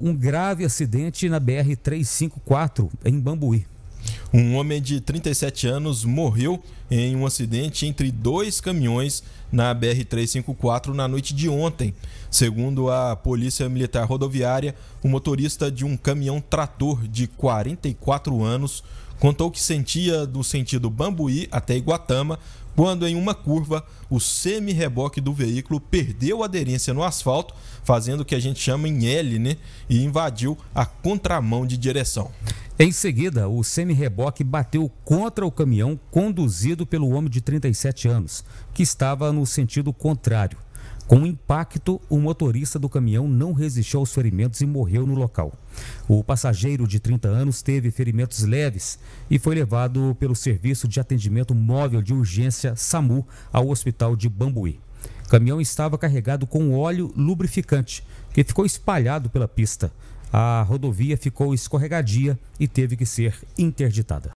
um grave acidente na BR-354, em Bambuí. Um homem de 37 anos morreu em um acidente entre dois caminhões na BR-354 na noite de ontem. Segundo a Polícia Militar Rodoviária, o motorista de um caminhão-trator de 44 anos contou que sentia do sentido Bambuí até Iguatama quando, em uma curva, o semi-reboque do veículo perdeu aderência no asfalto, fazendo o que a gente chama em L, né? E invadiu a contramão de direção. Em seguida, o semi-reboque bateu contra o caminhão conduzido pelo homem de 37 anos, que estava no sentido contrário. Com o impacto, o motorista do caminhão não resistiu aos ferimentos e morreu no local. O passageiro de 30 anos teve ferimentos leves e foi levado pelo Serviço de Atendimento Móvel de Urgência SAMU ao Hospital de Bambuí. O caminhão estava carregado com óleo lubrificante, que ficou espalhado pela pista a rodovia ficou escorregadia e teve que ser interditada.